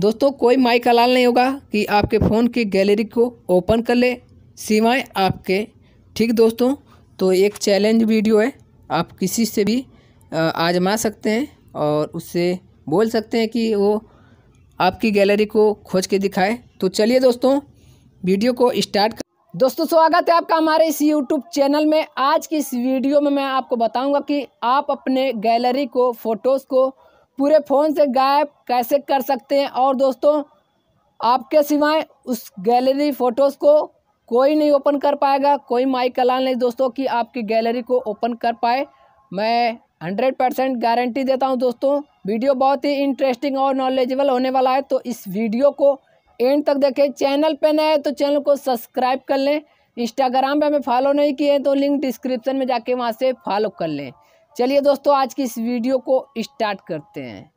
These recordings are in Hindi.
दोस्तों कोई माई का लाल नहीं होगा कि आपके फ़ोन की गैलरी को ओपन कर ले सिवाय आपके ठीक दोस्तों तो एक चैलेंज वीडियो है आप किसी से भी आजमा सकते हैं और उससे बोल सकते हैं कि वो आपकी गैलरी को खोज के दिखाए तो चलिए दोस्तों वीडियो को स्टार्ट कर दोस्तों स्वागत है आपका हमारे इस यूट्यूब चैनल में आज की इस वीडियो में मैं आपको बताऊंगा कि आप अपने गैलरी को फ़ोटोज़ को पूरे फ़ोन से गायब कैसे कर सकते हैं और दोस्तों आपके सिवाय उस गैलरी फ़ोटोज़ को कोई नहीं ओपन कर पाएगा कोई माई कलाल नहीं दोस्तों कि आपकी गैलरी को ओपन कर पाए मैं हंड्रेड परसेंट गारंटी देता हूं दोस्तों वीडियो बहुत ही इंटरेस्टिंग और नॉलेजेबल होने वाला है तो इस वीडियो को एंड तक देखें चैनल पर नए हैं तो चैनल को सब्सक्राइब कर लें इंस्टाग्राम पर हमें फॉलो नहीं किए तो लिंक डिस्क्रिप्शन में जाके वहाँ से फॉलो कर लें चलिए दोस्तों आज की इस वीडियो को स्टार्ट करते हैं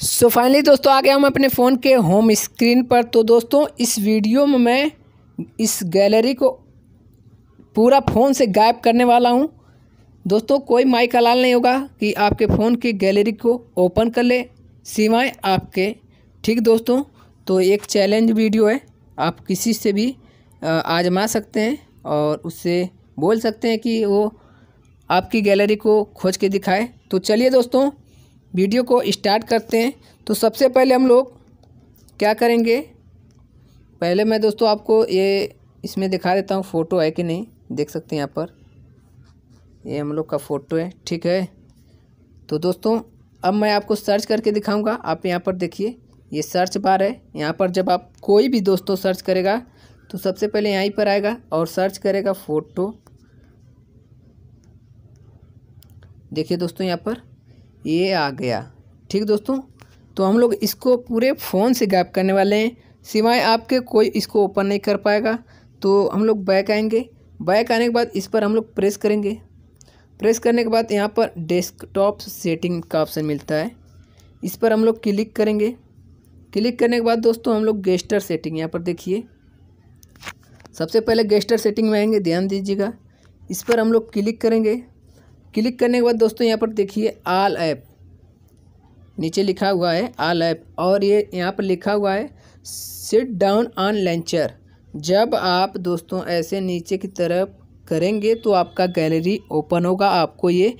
सो so फाइनली दोस्तों आ गया हम अपने फ़ोन के होम स्क्रीन पर तो दोस्तों इस वीडियो में मैं इस गैलरी को पूरा फ़ोन से गायब करने वाला हूँ दोस्तों कोई माइक हलाल नहीं होगा कि आपके फ़ोन की गैलरी को ओपन कर ले सिवाय आपके ठीक दोस्तों तो एक चैलेंज वीडियो है आप किसी से भी आजमा सकते हैं और उससे बोल सकते हैं कि वो आपकी गैलरी को खोज के दिखाए तो चलिए दोस्तों वीडियो को स्टार्ट करते हैं तो सबसे पहले हम लोग क्या करेंगे पहले मैं दोस्तों आपको ये इसमें दिखा देता हूँ फ़ोटो है कि नहीं देख सकते हैं यहाँ पर ये हम लोग का फ़ोटो है ठीक है तो दोस्तों अब मैं आपको सर्च करके दिखाऊंगा आप यहाँ पर देखिए ये सर्च बार है यहाँ पर जब आप कोई भी दोस्तों सर्च करेगा तो सबसे पहले यहीं पर आएगा और सर्च करेगा फ़ोटो देखिए दोस्तों यहाँ पर ये आ गया ठीक दोस्तों तो हम लोग इसको पूरे फ़ोन से गैप करने वाले हैं सिवाय आपके कोई इसको ओपन नहीं कर पाएगा तो हम लोग बैक आएंगे बैक आने के बाद इस पर हम लोग प्रेस करेंगे प्रेस करने के बाद यहाँ पर डेस्कटॉप सेटिंग का ऑप्शन मिलता है इस पर हम लोग क्लिक करेंगे क्लिक करने के बाद दोस्तों हम लोग गेस्टर सेटिंग यहाँ पर देखिए सबसे पहले गेस्टर सेटिंग में आएंगे ध्यान दीजिएगा इस पर हम लोग क्लिक करेंगे क्लिक करने के बाद दोस्तों यहाँ पर देखिए आल ऐप नीचे लिखा हुआ है आल ऐप और ये यहाँ पर लिखा हुआ है सिट डाउन ऑन लेंचर जब आप दोस्तों ऐसे नीचे की तरफ करेंगे तो आपका गैलरी ओपन होगा आपको ये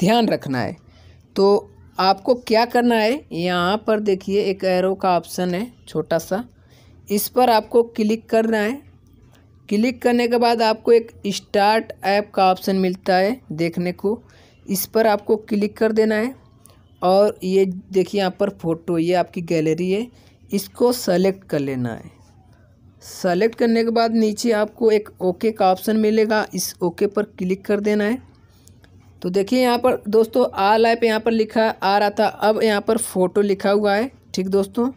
ध्यान रखना है तो आपको क्या करना है यहाँ पर देखिए एक एरो का ऑप्शन है छोटा सा इस पर आपको क्लिक करना है क्लिक करने के बाद आपको एक स्टार्ट ऐप का ऑप्शन मिलता है देखने को इस पर आपको क्लिक कर देना है और ये देखिए यहाँ पर फ़ोटो ये आपकी गैलरी है इसको सेलेक्ट कर लेना है सेलेक्ट करने के बाद नीचे आपको एक ओके का ऑप्शन मिलेगा इस ओके पर क्लिक कर देना है तो देखिए यहाँ पर दोस्तों आल ऐप यहाँ पर लिखा आ रहा था अब यहाँ पर फ़ोटो लिखा हुआ है ठीक दोस्तों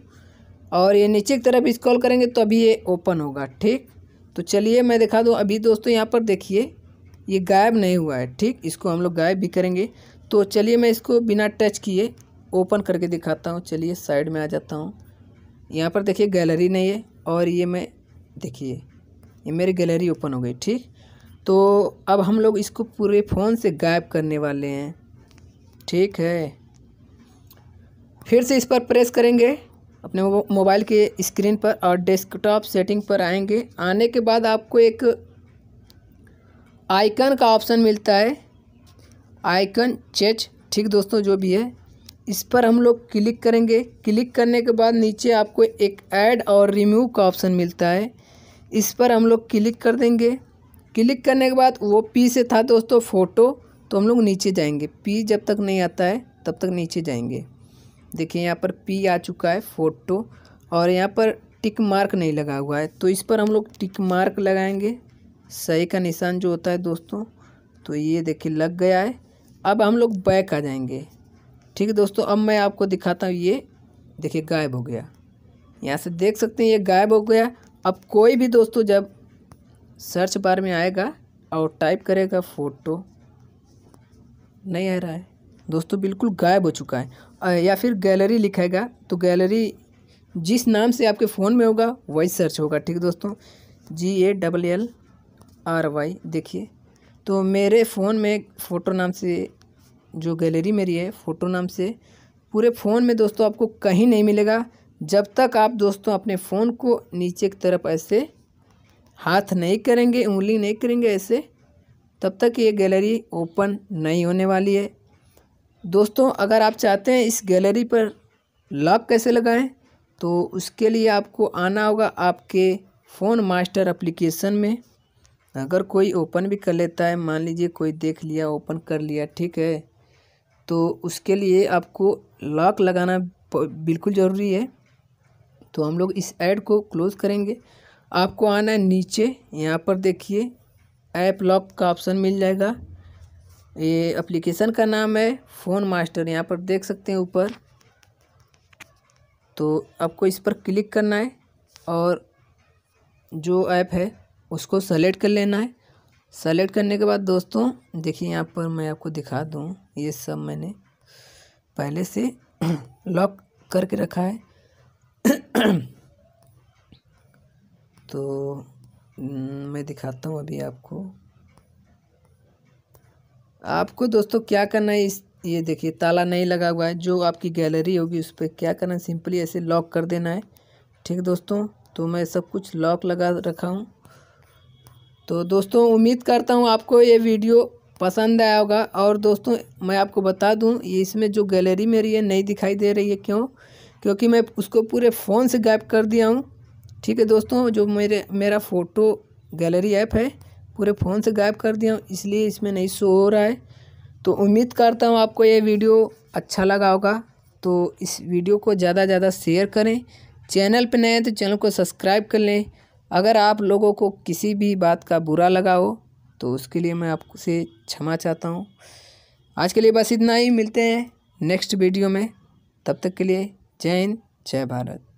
और ये नीचे की तरफ स्क्रॉल करेंगे तो अभी ये ओपन होगा ठीक तो चलिए मैं दिखा दूँ अभी दोस्तों यहाँ पर देखिए ये गायब नहीं हुआ है ठीक इसको हम लोग गायब भी करेंगे तो चलिए मैं इसको बिना टच किए ओपन करके दिखाता हूँ चलिए साइड में आ जाता हूँ यहाँ पर देखिए गैलरी नहीं है और ये मैं देखिए ये मेरी गैलरी ओपन हो गई ठीक तो अब हम लोग इसको पूरे फ़ोन से गायब करने वाले हैं ठीक है फिर से इस पर प्रेस करेंगे अपने मोबाइल के स्क्रीन पर और डेस्कटॉप सेटिंग पर आएंगे आने के बाद आपको एक आइकन का ऑप्शन मिलता है आइकन चेच ठीक दोस्तों जो भी है इस पर हम लोग क्लिक करेंगे क्लिक करने के बाद नीचे आपको एक ऐड और रिमूव का ऑप्शन मिलता है इस पर हम लोग क्लिक कर देंगे क्लिक करने के बाद वो पी से था दोस्तों फ़ोटो तो हम लोग नीचे जाएंगे पी जब तक नहीं आता है तब तक नीचे जाएंगे देखिए यहाँ पर पी आ चुका है फ़ोटो और यहाँ पर टिक मार्क नहीं लगा हुआ है तो इस पर हम लोग टिक मार्क लगाएंगे सही का निशान जो होता है दोस्तों तो ये देखिए लग गया है अब हम लोग बैक आ जाएंगे ठीक है दोस्तों अब मैं आपको दिखाता हूँ ये देखिए गायब हो गया यहाँ से देख सकते हैं ये गायब हो गया अब कोई भी दोस्तों जब सर्च बार में आएगा और टाइप करेगा फ़ोटो नहीं आ रहा है दोस्तों बिल्कुल गायब हो चुका है या फिर गैलरी लिखेगा तो गैलरी जिस नाम से आपके फ़ोन में होगा वही सर्च होगा ठीक है दोस्तों G A double L R Y देखिए तो मेरे फ़ोन में फ़ोटो नाम से जो गैलरी मेरी है फ़ोटो नाम से पूरे फ़ोन में दोस्तों आपको कहीं नहीं मिलेगा जब तक आप दोस्तों अपने फ़ोन को नीचे की तरफ ऐसे हाथ नहीं करेंगे उंगली नहीं करेंगे ऐसे तब तक ये गैलरी ओपन नहीं होने वाली है दोस्तों अगर आप चाहते हैं इस गैलरी पर लॉक कैसे लगाएं तो उसके लिए आपको आना होगा आपके फ़ोन मास्टर एप्लीकेशन में अगर कोई ओपन भी कर लेता है मान लीजिए कोई देख लिया ओपन कर लिया ठीक है तो उसके लिए आपको लॉक लगाना बिल्कुल ज़रूरी है तो हम लोग इस ऐड को क्लोज़ करेंगे आपको आना है नीचे यहाँ पर देखिए ऐप लॉक का ऑप्शन मिल जाएगा ये एप्लीकेशन का नाम है फ़ोन मास्टर यहाँ पर देख सकते हैं ऊपर तो आपको इस पर क्लिक करना है और जो ऐप है उसको सेलेक्ट कर लेना है सेलेक्ट करने के बाद दोस्तों देखिए यहाँ पर मैं आपको दिखा दूँ ये सब मैंने पहले से लॉक करके रखा है तो हम्म, मैं दिखाता हूँ अभी आपको आपको दोस्तों क्या करना है इस ये देखिए ताला नहीं लगा हुआ है जो आपकी गैलरी होगी उस पर क्या करना है सिंपली ऐसे लॉक कर देना है ठीक दोस्तों तो मैं सब कुछ लॉक लगा रखा हूँ तो दोस्तों उम्मीद करता हूँ आपको ये वीडियो पसंद आया होगा और दोस्तों मैं आपको बता दूँ ये इसमें जो गैलरी मेरी है नहीं दिखाई दे रही है क्यों क्योंकि मैं उसको पूरे फ़ोन से गायब कर दिया हूँ ठीक है दोस्तों जो मेरे मेरा फ़ोटो गैलरी ऐप है पूरे फ़ोन से गायब कर दिया हूँ इसलिए इसमें नहीं शो हो रहा है तो उम्मीद करता हूँ आपको ये वीडियो अच्छा लगा होगा तो इस वीडियो को ज़्यादा से ज़्यादा शेयर करें चैनल पर नए हैं तो चैनल को सब्सक्राइब कर लें अगर आप लोगों को किसी भी बात का बुरा लगा हो तो उसके लिए मैं आपसे क्षमा चाहता हूँ आज के लिए बस इतना ही मिलते हैं नेक्स्ट वीडियो में तब तक के लिए जय हिंद जय भारत